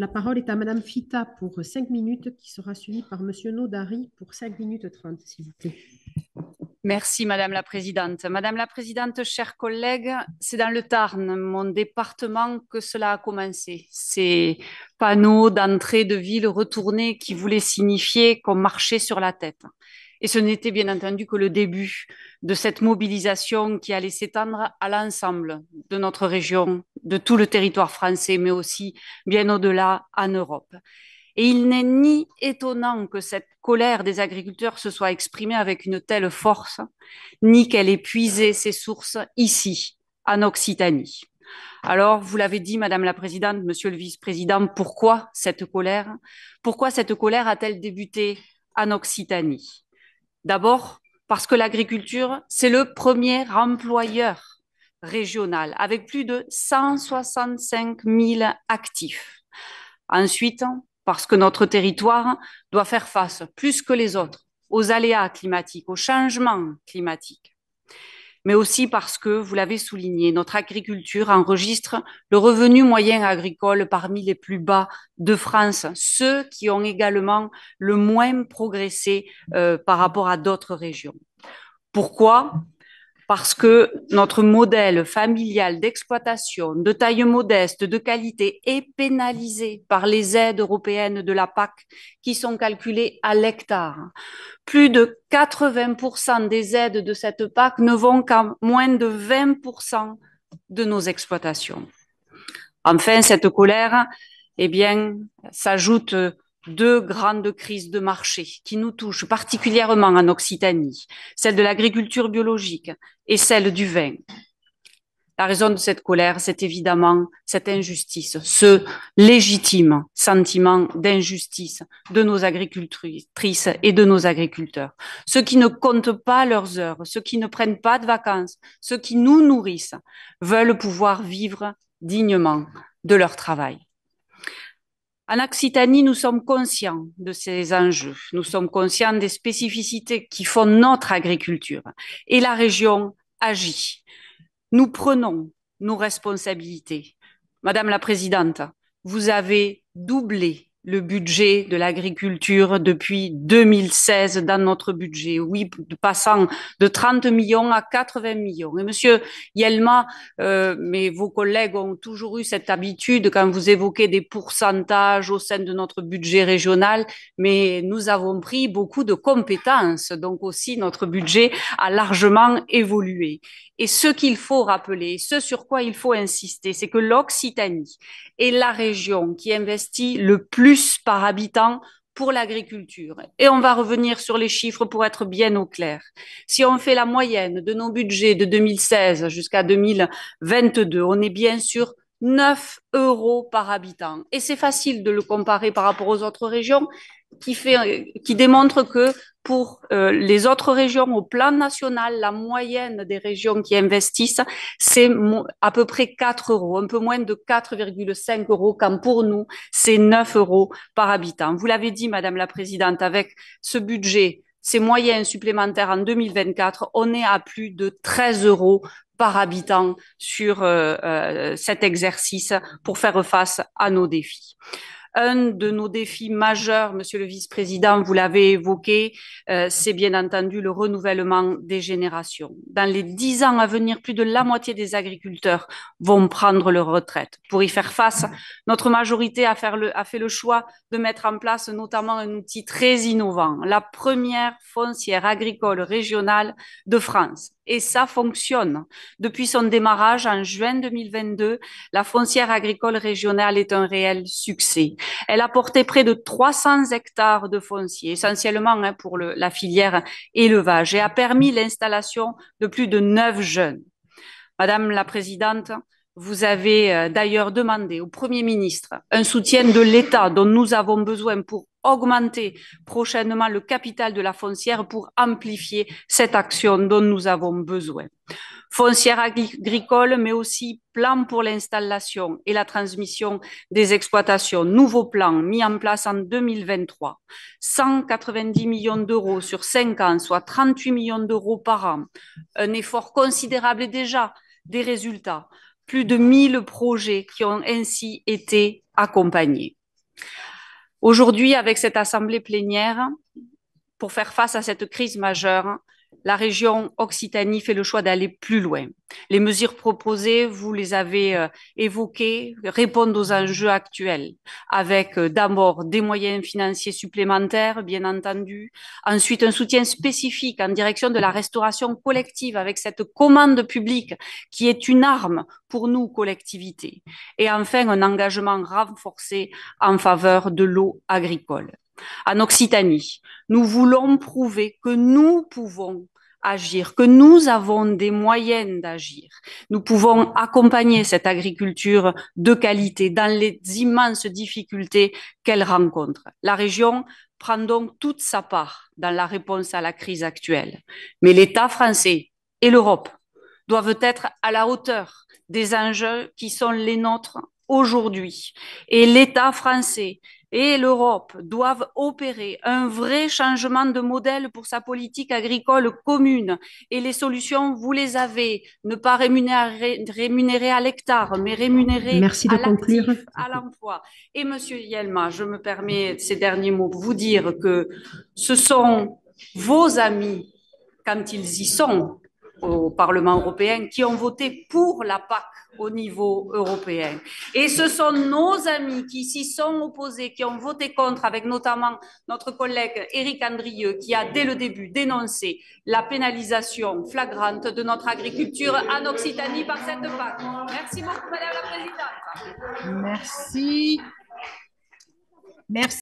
La parole est à Madame Fita pour 5 minutes, qui sera suivie par Monsieur Naudary pour 5 minutes 30, s'il vous plaît. Merci, Madame la Présidente. Madame la Présidente, chers collègues, c'est dans le Tarn, mon département, que cela a commencé. Ces panneaux d'entrée de ville retournés qui voulaient signifier qu'on marchait sur la tête. Et ce n'était bien entendu que le début de cette mobilisation qui allait s'étendre à l'ensemble de notre région de tout le territoire français, mais aussi bien au-delà en Europe. Et il n'est ni étonnant que cette colère des agriculteurs se soit exprimée avec une telle force, ni qu'elle ait puisé ses sources ici, en Occitanie. Alors, vous l'avez dit, Madame la Présidente, Monsieur le Vice-président, pourquoi cette colère Pourquoi cette colère a-t-elle débuté en Occitanie D'abord, parce que l'agriculture, c'est le premier employeur régionale, avec plus de 165 000 actifs. Ensuite, parce que notre territoire doit faire face plus que les autres aux aléas climatiques, aux changements climatiques, mais aussi parce que, vous l'avez souligné, notre agriculture enregistre le revenu moyen agricole parmi les plus bas de France, ceux qui ont également le moins progressé euh, par rapport à d'autres régions. Pourquoi parce que notre modèle familial d'exploitation de taille modeste, de qualité, est pénalisé par les aides européennes de la PAC qui sont calculées à l'hectare. Plus de 80% des aides de cette PAC ne vont qu'à moins de 20% de nos exploitations. Enfin, cette colère, eh bien, s'ajoute deux grandes crises de marché qui nous touchent particulièrement en Occitanie, celle de l'agriculture biologique et celle du vin. La raison de cette colère, c'est évidemment cette injustice, ce légitime sentiment d'injustice de nos agricultrices et de nos agriculteurs. Ceux qui ne comptent pas leurs heures, ceux qui ne prennent pas de vacances, ceux qui nous nourrissent, veulent pouvoir vivre dignement de leur travail. En Occitanie, nous sommes conscients de ces enjeux. Nous sommes conscients des spécificités qui font notre agriculture. Et la région agit. Nous prenons nos responsabilités. Madame la Présidente, vous avez doublé le budget de l'agriculture depuis 2016 dans notre budget. Oui, passant de 30 millions à 80 millions. Et monsieur Yelma, euh, mais vos collègues ont toujours eu cette habitude quand vous évoquez des pourcentages au sein de notre budget régional, mais nous avons pris beaucoup de compétences, donc aussi notre budget a largement évolué. Et ce qu'il faut rappeler, ce sur quoi il faut insister, c'est que l'Occitanie est la région qui investit le plus par habitant pour l'agriculture. Et on va revenir sur les chiffres pour être bien au clair. Si on fait la moyenne de nos budgets de 2016 jusqu'à 2022, on est bien sûr 9 euros par habitant. Et c'est facile de le comparer par rapport aux autres régions qui, fait, qui démontre que pour euh, les autres régions au plan national, la moyenne des régions qui investissent, c'est à peu près 4 euros, un peu moins de 4,5 euros, quand pour nous, c'est 9 euros par habitant. Vous l'avez dit, Madame la Présidente, avec ce budget ces moyens supplémentaires en 2024, on est à plus de 13 euros par habitant sur euh, euh, cet exercice pour faire face à nos défis un de nos défis majeurs, Monsieur le Vice-président, vous l'avez évoqué, euh, c'est bien entendu le renouvellement des générations. Dans les dix ans à venir, plus de la moitié des agriculteurs vont prendre leur retraite. Pour y faire face, notre majorité a fait le choix de mettre en place notamment un outil très innovant, la première foncière agricole régionale de France et ça fonctionne. Depuis son démarrage en juin 2022, la foncière agricole régionale est un réel succès. Elle a porté près de 300 hectares de foncier, essentiellement hein, pour la filière élevage, et a permis l'installation de plus de neuf jeunes. Madame la Présidente, vous avez euh, d'ailleurs demandé au Premier ministre un soutien de l'État dont nous avons besoin pour augmenter prochainement le capital de la foncière pour amplifier cette action dont nous avons besoin. Foncière agricole, mais aussi plan pour l'installation et la transmission des exploitations. Nouveau plan mis en place en 2023. 190 millions d'euros sur 5 ans, soit 38 millions d'euros par an. Un effort considérable et déjà des résultats. Plus de 1000 projets qui ont ainsi été accompagnés aujourd'hui avec cette assemblée plénière pour faire face à cette crise majeure la région Occitanie fait le choix d'aller plus loin. Les mesures proposées, vous les avez euh, évoquées, répondent aux enjeux actuels, avec euh, d'abord des moyens financiers supplémentaires, bien entendu, ensuite un soutien spécifique en direction de la restauration collective avec cette commande publique qui est une arme pour nous, collectivités, et enfin un engagement renforcé en faveur de l'eau agricole en Occitanie. Nous voulons prouver que nous pouvons agir, que nous avons des moyens d'agir. Nous pouvons accompagner cette agriculture de qualité dans les immenses difficultés qu'elle rencontre. La région prend donc toute sa part dans la réponse à la crise actuelle. Mais l'État français et l'Europe doivent être à la hauteur des enjeux qui sont les nôtres aujourd'hui. Et l'État français et l'Europe doivent opérer un vrai changement de modèle pour sa politique agricole commune, et les solutions, vous les avez, ne pas rémunérer, à l'hectare, mais rémunérer Merci de à conclure. à l'emploi. Et Monsieur Yelma, je me permets ces derniers mots pour vous dire que ce sont vos amis quand ils y sont au Parlement européen qui ont voté pour la PAC au niveau européen. Et ce sont nos amis qui s'y sont opposés, qui ont voté contre, avec notamment notre collègue Éric Andrieux, qui a dès le début dénoncé la pénalisation flagrante de notre agriculture en Occitanie par cette PAC. Merci beaucoup, Madame la Présidente. Merci. Merci.